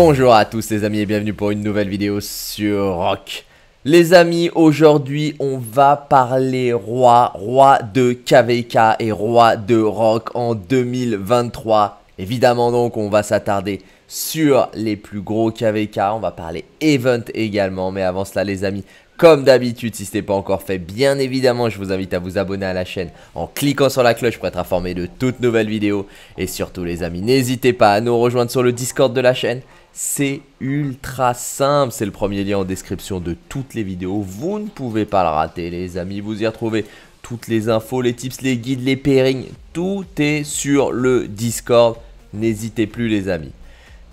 Bonjour à tous les amis et bienvenue pour une nouvelle vidéo sur Rock. Les amis, aujourd'hui on va parler roi, roi de KVK et roi de Rock en 2023. Évidemment donc on va s'attarder sur les plus gros KVK, on va parler event également, mais avant cela les amis, comme d'habitude, si ce n'est pas encore fait, bien évidemment, je vous invite à vous abonner à la chaîne en cliquant sur la cloche pour être informé de toutes nouvelles vidéos. Et surtout les amis, n'hésitez pas à nous rejoindre sur le Discord de la chaîne. C'est ultra simple, c'est le premier lien en description de toutes les vidéos. Vous ne pouvez pas le rater les amis, vous y retrouvez toutes les infos, les tips, les guides, les pairings, tout est sur le Discord. N'hésitez plus les amis.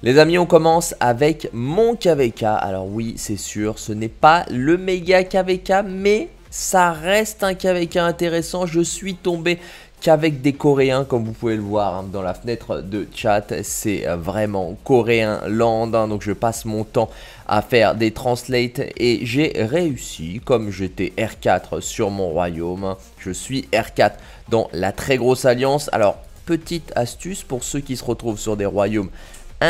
Les amis, on commence avec mon KVK. Alors oui, c'est sûr, ce n'est pas le méga KVK, mais ça reste un KVK intéressant. Je suis tombé qu'avec des Coréens, comme vous pouvez le voir hein, dans la fenêtre de chat, c'est vraiment Coréen Land, hein, donc je passe mon temps à faire des translates et j'ai réussi, comme j'étais R4 sur mon royaume, hein. je suis R4 dans la très grosse alliance, alors petite astuce pour ceux qui se retrouvent sur des royaumes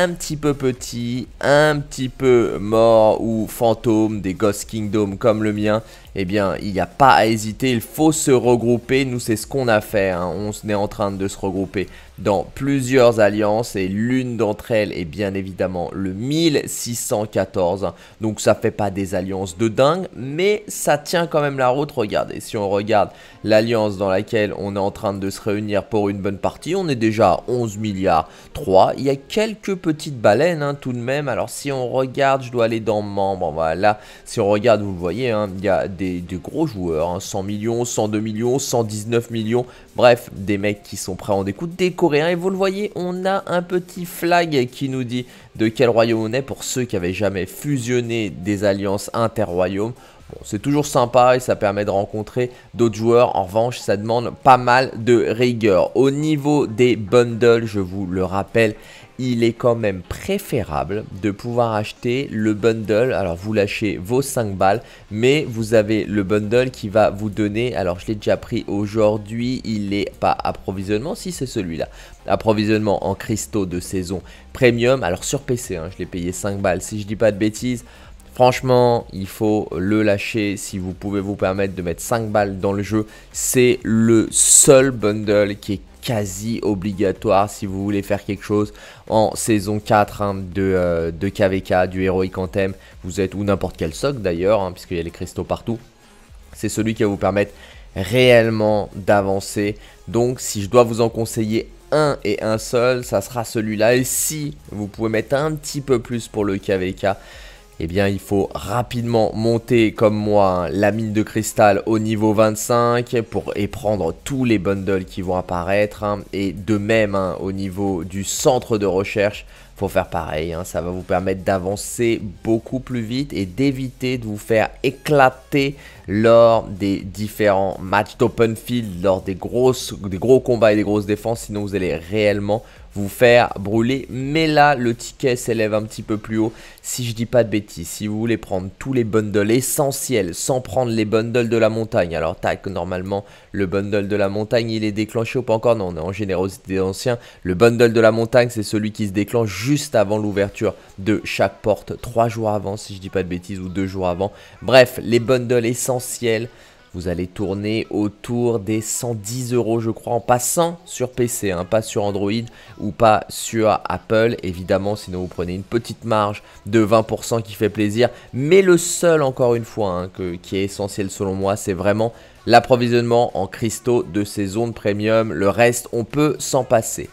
un petit peu petit, un petit peu mort ou fantôme des Ghost Kingdom comme le mien, eh bien, il n'y a pas à hésiter, il faut se regrouper. Nous, c'est ce qu'on a fait. Hein. On est en train de se regrouper dans plusieurs alliances et l'une d'entre elles est bien évidemment le 1614. Donc, ça ne fait pas des alliances de dingue, mais ça tient quand même la route. Regardez, si on regarde l'alliance dans laquelle on est en train de se réunir pour une bonne partie, on est déjà à 11 milliards 3. Il y a quelques petites baleines hein, tout de même. Alors, si on regarde, je dois aller dans membres. Voilà, si on regarde, vous le voyez, hein, il y a des des, gros joueurs, 100 hein. millions, 102 millions, 119 millions, bref, des mecs qui sont prêts en découdre, des Coréens, et vous le voyez, on a un petit flag qui nous dit de quel royaume on est, pour ceux qui avaient jamais fusionné des alliances inter-royaumes, Bon, c'est toujours sympa et ça permet de rencontrer d'autres joueurs. En revanche, ça demande pas mal de rigueur. Au niveau des bundles, je vous le rappelle, il est quand même préférable de pouvoir acheter le bundle. Alors vous lâchez vos 5 balles, mais vous avez le bundle qui va vous donner, alors je l'ai déjà pris aujourd'hui, il n'est pas approvisionnement, si c'est celui-là. Approvisionnement en cristaux de saison premium, alors sur PC, hein, je l'ai payé 5 balles, si je dis pas de bêtises. Franchement, il faut le lâcher si vous pouvez vous permettre de mettre 5 balles dans le jeu. C'est le seul bundle qui est quasi obligatoire si vous voulez faire quelque chose en saison 4 hein, de, KVK, euh, du Heroic Anthem. Vous êtes ou n'importe quel soc d'ailleurs, hein, puisqu'il y a les cristaux partout. C'est celui qui va vous permettre réellement d'avancer. Donc si je dois vous en conseiller un et un seul, ça sera celui-là. Et si vous pouvez mettre un petit peu plus pour le KVK, eh bien il faut rapidement monter comme moi hein, la mine de cristal au niveau 25 pour et prendre tous les bundles qui vont apparaître hein. et de même hein, au niveau du centre de recherche faut faire pareil, ça va vous permettre d'avancer beaucoup plus vite et d'éviter de vous faire éclater lors des différents matchs d'open field, lors des, grosses, des gros combats et des grosses défenses, sinon vous allez réellement vous faire brûler. Mais là, le ticket s'élève un petit peu plus haut. Si je dis pas de bêtises, si vous voulez prendre tous les bundles essentiels sans prendre les bundles de la montagne. Alors tac, normalement, le bundle de la montagne, il est déclenché ou pas encore Non, on est en générosité anciens, Le bundle de la montagne, c'est celui qui se déclenche juste avant l'ouverture de chaque porte. Trois jours avant, si je dis pas de bêtises, ou deux jours avant. Bref, les bundles essentiels. Vous allez tourner autour des 110 euros, je crois, en passant sur PC, hein, pas sur Android ou pas sur Apple. Évidemment, sinon vous prenez une petite marge de 20% qui fait plaisir. Mais le seul, encore une fois, hein, qui est essentiel selon moi, c'est vraiment l'approvisionnement en cristaux de ces zones premium. Le reste, on peut s'en passer.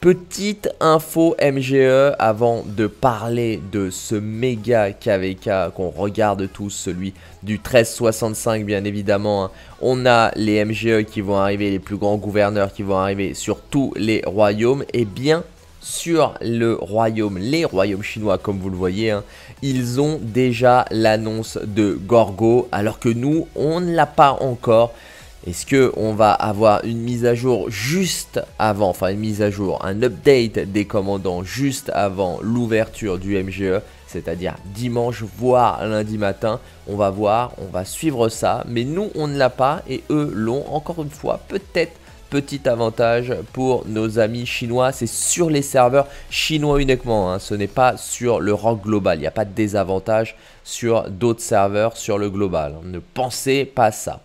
Petite info MGE avant de parler de ce méga KVK qu'on regarde tous, celui du 1365 bien évidemment. Hein. On a les MGE qui vont arriver, les plus grands gouverneurs qui vont arriver sur tous les royaumes et bien sur le royaume, les royaumes chinois comme vous le voyez, hein, ils ont déjà l'annonce de Gorgo alors que nous on ne l'a pas encore. Est-ce qu'on va avoir une mise à jour juste avant, enfin une mise à jour, un update des commandants juste avant l'ouverture du MGE c'est-à-dire dimanche, voire lundi matin. On va voir, on va suivre ça, mais nous, on ne l'a pas et eux l'ont. Encore une fois, peut-être petit avantage pour nos amis chinois. C'est sur les serveurs chinois uniquement. Hein. Ce n'est pas sur le rock global. Il n'y a pas de désavantage sur d'autres serveurs sur le global. Ne pensez pas à ça.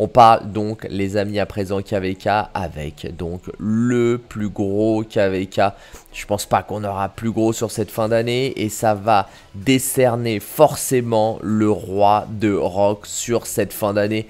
On parle donc, les amis, à présent KVK avec donc le plus gros KVK. Je pense pas qu'on aura plus gros sur cette fin d'année et ça va décerner forcément le roi de rock sur cette fin d'année.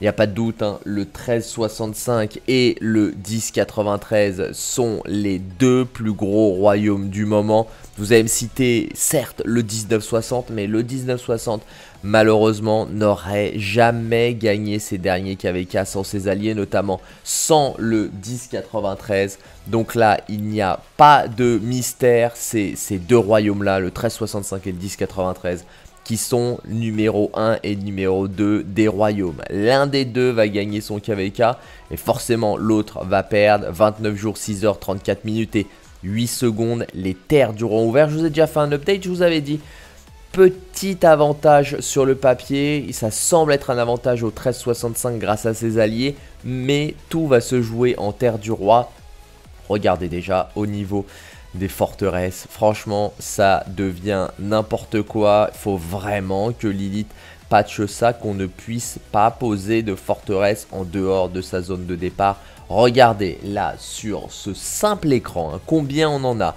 Il n'y a pas de doute, hein, le 1365 et le 1093 sont les deux plus gros royaumes du moment. Vous avez cité certes le 1960, mais le 1960 malheureusement, n'aurait jamais gagné ces derniers KVK sans ses alliés, notamment sans le 1093. Donc là, il n'y a pas de mystère, c'est ces deux royaumes-là, le 1365 et le 1093, qui sont numéro 1 et numéro 2 des royaumes. L'un des deux va gagner son KVK, et forcément l'autre va perdre 29 jours, 6 heures, 34 minutes et 8 secondes, les terres du rond ouvert. Je vous ai déjà fait un update, je vous avais dit petit avantage sur le papier. Ça semble être un avantage au 1365 grâce à ses alliés, mais tout va se jouer en terre du roi. Regardez déjà au niveau des forteresses. Franchement, ça devient n'importe quoi. Il faut vraiment que Lilith patche ça qu'on ne puisse pas poser de forteresse en dehors de sa zone de départ. Regardez là sur ce simple écran, hein, combien on en a.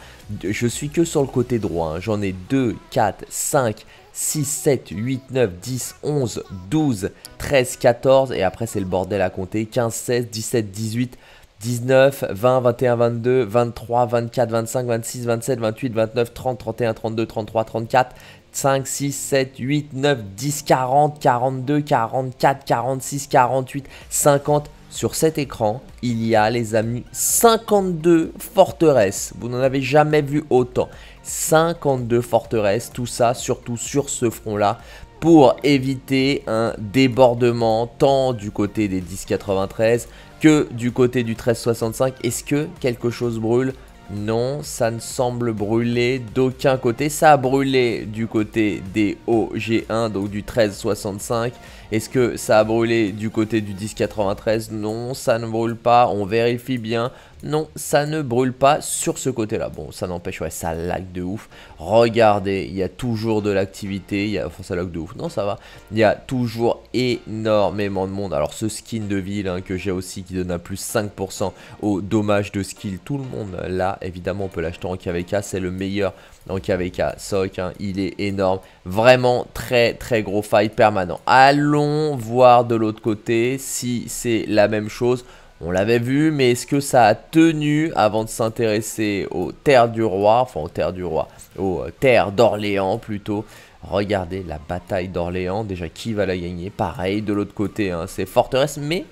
Je suis que sur le côté droit, hein. j'en ai 2, 4, 5, 6, 7, 8, 9, 10, 11, 12, 13, 14 et après c'est le bordel à compter, 15, 16, 17, 18, 19, 20, 21, 22, 23, 24, 25, 26, 27, 28, 29, 30, 31, 32, 33, 34, 5, 6, 7, 8, 9, 10, 40, 42, 44, 46, 48, 50. Sur cet écran, il y a les amis 52 forteresses. Vous n'en avez jamais vu autant. 52 forteresses, tout ça surtout sur ce front-là pour éviter un débordement tant du côté des 1093 que du côté du 1365. Est-ce que quelque chose brûle non, ça ne semble brûler d'aucun côté. Ça a brûlé du côté des OG1, donc du 1365. Est-ce que ça a brûlé du côté du 1093 Non, ça ne brûle pas. On vérifie bien. Non, ça ne brûle pas sur ce côté-là. Bon, ça n'empêche, ouais, ça lag de ouf. Regardez, il y a toujours de l'activité. Il y a... Enfin, ça lag de ouf. Non, ça va. Il y a toujours énormément de monde. Alors, ce skin de ville hein, que j'ai aussi qui donne un plus 5% au dommage de skill. Tout le monde là, évidemment, on peut l'acheter en KVK. C'est le meilleur en KVK. Soc, hein. il est énorme. Vraiment très, très gros fight permanent. Allons voir de l'autre côté si c'est la même chose. On l'avait vu, mais est-ce que ça a tenu avant de s'intéresser aux terres du roi, enfin aux terres du roi, aux euh, terres d'Orléans plutôt Regardez la bataille d'Orléans, déjà qui va la gagner Pareil, de l'autre côté, ces hein, c'est mais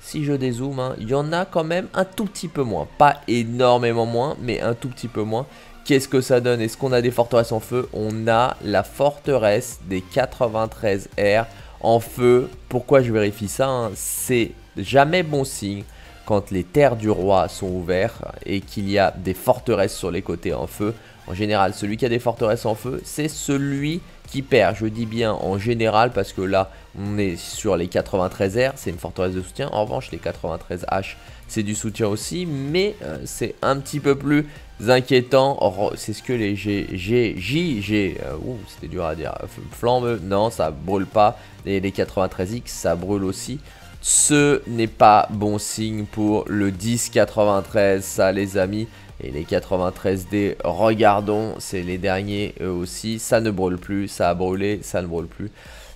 si je dézoome, hein, il y en a quand même un tout petit peu moins. Pas énormément moins, mais un tout petit peu moins. Qu'est-ce que ça donne Est-ce qu'on a des forteresses en feu On a la forteresse des 93 R en feu. Pourquoi je vérifie ça hein? C'est jamais bon signe quand les terres du roi sont ouvertes et qu'il y a des forteresses sur les côtés en feu. En général, celui qui a des forteresses en feu, c'est celui qui perd. Je dis bien en général parce que là, on est sur les 93R, c'est une forteresse de soutien. En revanche, les 93H, c'est du soutien aussi, mais euh, c'est un petit peu plus inquiétant. C'est ce que les G, euh, c'était dur à dire, flambe, non, ça brûle pas. les 93X, ça brûle aussi. Ce n'est pas bon signe pour le 1093, ça les amis. Et les 93D, regardons, c'est les derniers eux aussi. Ça ne brûle plus, ça a brûlé, ça ne brûle plus.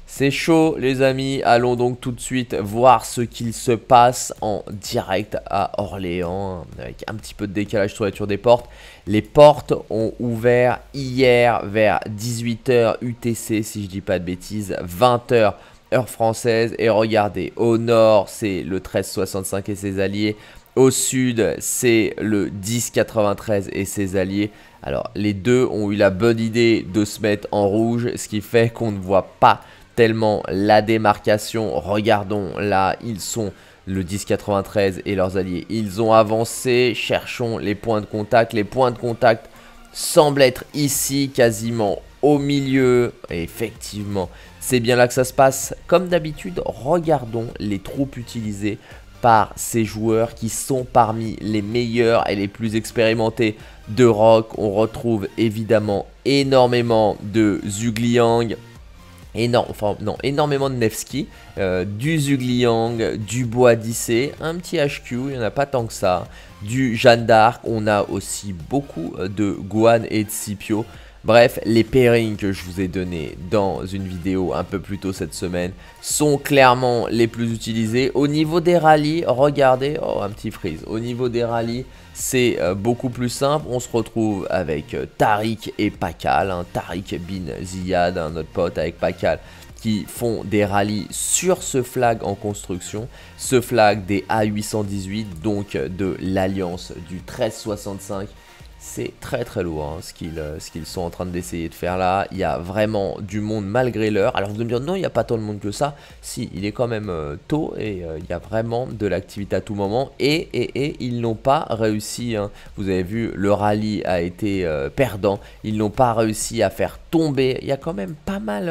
C'est chaud les amis, allons donc tout de suite voir ce qu'il se passe en direct à Orléans avec un petit peu de décalage sur la tour des portes. Les portes ont ouvert hier vers 18h UTC si je dis pas de bêtises, 20h heure française. Et regardez, au nord, c'est le 1365 et ses alliés. Au sud, c'est le 1093 et ses alliés. Alors, les deux ont eu la bonne idée de se mettre en rouge, ce qui fait qu'on ne voit pas tellement la démarcation. Regardons, là, ils sont le 1093 et leurs alliés. Ils ont avancé, cherchons les points de contact. Les points de contact semblent être ici, quasiment au milieu. effectivement, c'est bien là que ça se passe. Comme d'habitude, regardons les troupes utilisées par ces joueurs qui sont parmi les meilleurs et les plus expérimentés de Rock. On retrouve évidemment énormément de Zugliang, enfin non, énormément de Nevsky, euh, du Zugliang, du Bois un petit HQ, il n'y en a pas tant que ça, du Jeanne d'Arc, on a aussi beaucoup euh, de Guan et de Scipio. Bref, les pairings que je vous ai donnés dans une vidéo un peu plus tôt cette semaine sont clairement les plus utilisés. Au niveau des rallyes, regardez, oh un petit freeze, au niveau des rallyes, c'est euh, beaucoup plus simple. On se retrouve avec euh, Tariq et Pakal, hein. Tariq bin Ziyad, notre pote avec Pakal qui font des rallyes sur ce flag en construction, ce flag des A818, donc euh, de l'alliance du 1365 c'est très très lourd hein, euh, ce qu'ils sont en train d'essayer de faire là. Il y a vraiment du monde malgré l'heure. Alors vous allez me dire non, il n'y a pas tant de monde que ça. Si, il est quand même euh, tôt et euh, il y a vraiment de l'activité à tout moment. Et, et, ils n'ont pas réussi. Hein. Vous avez vu, le rallye a été perdant. Ils n'ont pas réussi à faire tomber. Il y a quand même pas mal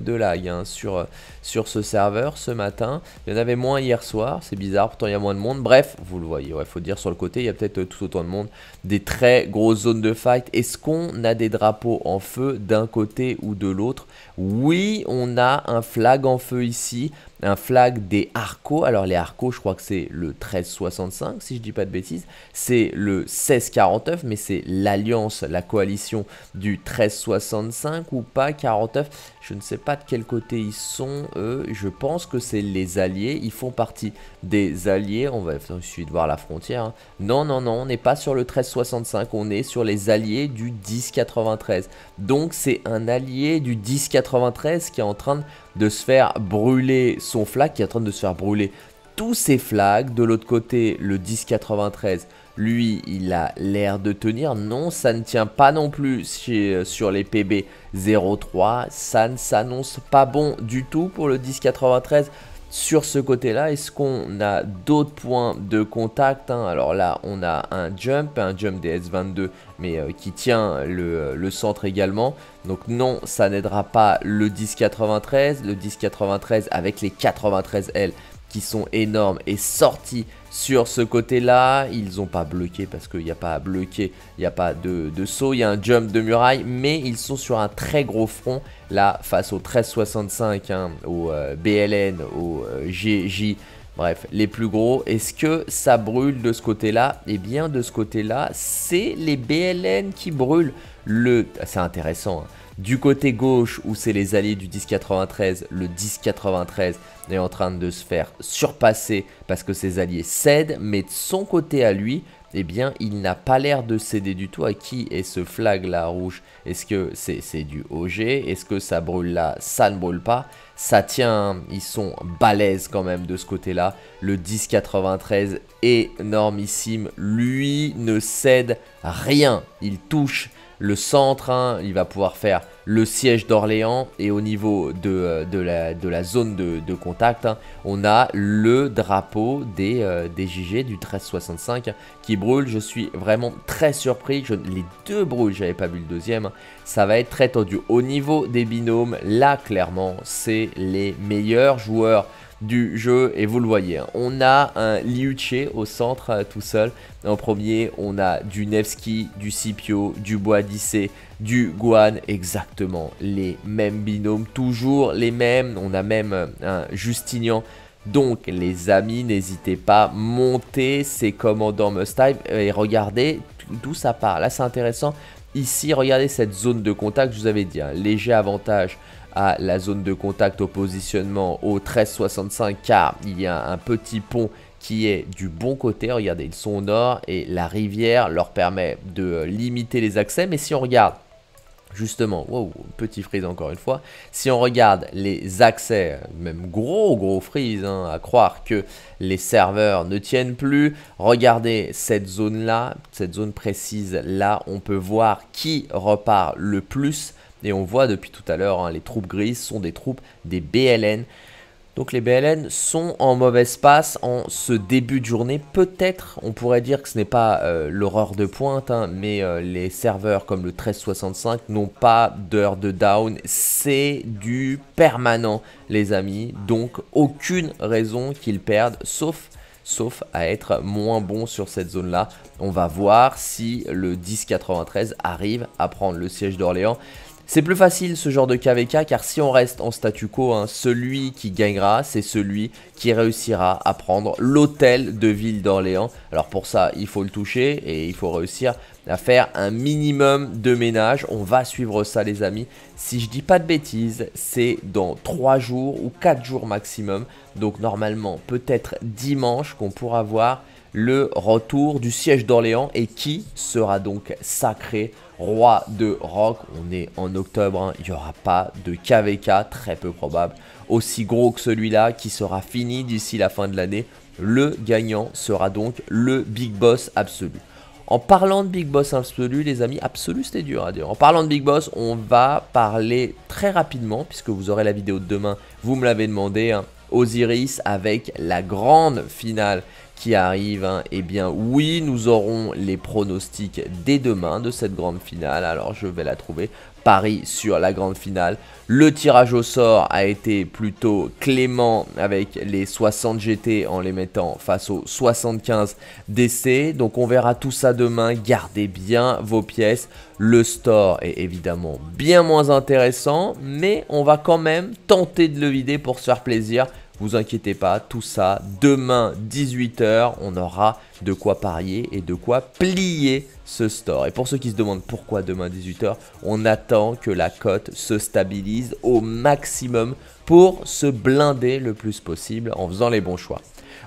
de lag hein, sur, sur ce serveur ce matin. Il y en avait moins hier soir. C'est bizarre, pourtant il y a moins de monde. Bref, vous le voyez, il faut dire sur le côté, il y a peut-être tout autant de monde. Des très grosse zone de fight. Est-ce qu'on a des drapeaux en feu d'un côté ou de l'autre Oui, on a un flag en feu ici, un flag des Arcos. Alors les Arcos, je crois que c'est le 1365 si je dis pas de bêtises. C'est le 1649, mais c'est l'alliance, la coalition du 1365 ou pas 49. Je ne sais pas de quel côté ils sont, eux. Je pense que c'est les alliés. Ils font partie des alliés. On va, ensuite voir la frontière. Hein. Non, non, non, on n'est pas sur le 1365. On est sur les alliés du 1093. Donc, c'est un allié du 1093 qui est en train de se faire brûler son flag, qui est en train de se faire brûler tous ses flags. De l'autre côté, le 1093 lui, il a l'air de tenir. Non, ça ne tient pas non plus euh, sur les PB 03. Ça ne s'annonce pas bon du tout pour le 1093 sur ce côté-là, est-ce qu'on a d'autres points de contact hein Alors là, on a un jump, un jump des S22, mais euh, qui tient le, euh, le, centre également. Donc non, ça n'aidera pas le 1093. Le 1093 avec les 93L qui sont énormes et sortis sur ce côté-là. Ils n'ont pas bloqué parce qu'il n'y a pas à bloquer, il n'y a pas de, de saut, il y a un jump de muraille, mais ils sont sur un très gros front là face au 1365, hein, au euh, BLN, au euh, GJ. Bref, les plus gros, est-ce que ça brûle de ce côté-là Eh bien, de ce côté-là, c'est les BLN qui brûlent. Le... C'est intéressant. Hein. Du côté gauche, où c'est les alliés du 10-93, le 10-93 est en train de se faire surpasser parce que ses alliés cèdent, mais de son côté à lui, eh bien, il n'a pas l'air de céder du tout. À qui est ce flag là rouge Est-ce que c'est du OG Est-ce que ça brûle là Ça ne brûle pas. Ça tient, hein. ils sont balèzes quand même de ce côté-là. Le 10-93, énormissime. Lui ne cède rien. Il touche le centre, hein, il va pouvoir faire le siège d'Orléans et au niveau de, euh, la, de la, zone de, contact, hein, on a le drapeau des, euh, JG du 1365 qui brûle. Je suis vraiment très surpris. les deux brûlent, j'avais pas vu le deuxième. Ça va être très tendu. Au niveau des binômes, là clairement, c'est les meilleurs joueurs du jeu et vous le voyez. Hein. On a un Liuche au centre euh, tout seul. En premier, on a du Nevsky, du Scipio, du Boadice, du Guan, exactement les mêmes binômes, toujours les mêmes. On a même euh, un Justinian. Donc les amis, n'hésitez pas, monter ces commandants must-type et regardez d'où ça part. Là c'est intéressant. Ici, regardez cette zone de contact, je vous avais dit, hein. léger avantage à la zone de contact au positionnement au 1365 car il y a un petit pont qui est du bon côté, regardez, ils sont au nord et la rivière leur permet de euh, limiter les accès. Mais si on regarde justement, petit frise encore une fois, si on regarde les accès, même gros gros freeze, hein, à croire que les serveurs ne tiennent plus, regardez cette zone là, cette zone précise là, on peut voir qui repart le plus et on voit depuis tout à l'heure, hein, les troupes grises sont des troupes des BLN. Donc les BLN sont en mauvaise passe en ce début de journée. Peut-être, on pourrait dire que ce n'est pas euh, l'horreur de pointe, hein, mais euh, les serveurs comme le 1365 n'ont pas d'heure de down. C'est du permanent, les amis. Donc aucune raison qu'ils perdent, sauf sauf à être moins bons sur cette zone-là. On va voir si le 1093 arrive à prendre le siège d'Orléans. C'est plus facile ce genre de KVK car si on reste en statu quo, hein, celui qui gagnera, c'est celui qui réussira à prendre l'hôtel de ville d'Orléans. Alors pour ça, il faut le toucher et il faut réussir à faire un minimum de ménage. On va suivre ça les amis. Si je dis pas de bêtises, c'est dans 3 jours ou 4 jours maximum. Donc normalement peut-être dimanche qu'on pourra voir le retour du siège d'Orléans et qui sera donc sacré roi de rock. On est en octobre, hein. il n'y aura pas de KVK, très peu probable, aussi gros que celui-là qui sera fini d'ici la fin de l'année. Le gagnant sera donc le Big Boss absolu. En parlant de Big Boss absolu, les amis, absolu c'était dur à dire. En parlant de Big Boss, on va parler très rapidement, puisque vous aurez la vidéo de demain, vous me l'avez demandé, hein, Osiris avec la grande finale arrive, et hein, eh bien oui, nous aurons les pronostics dès demain de cette grande finale. Alors je vais la trouver. Paris sur la grande finale. Le tirage au sort a été plutôt clément avec les 60 GT en les mettant face aux 75 DC. Donc on verra tout ça demain. Gardez bien vos pièces. Le store est évidemment bien moins intéressant, mais on va quand même tenter de le vider pour se faire plaisir. Vous inquiétez pas, tout ça, demain 18h, on aura de quoi parier et de quoi plier ce store. Et pour ceux qui se demandent pourquoi demain 18h, on attend que la cote se stabilise au maximum pour se blinder le plus possible en faisant les bons choix.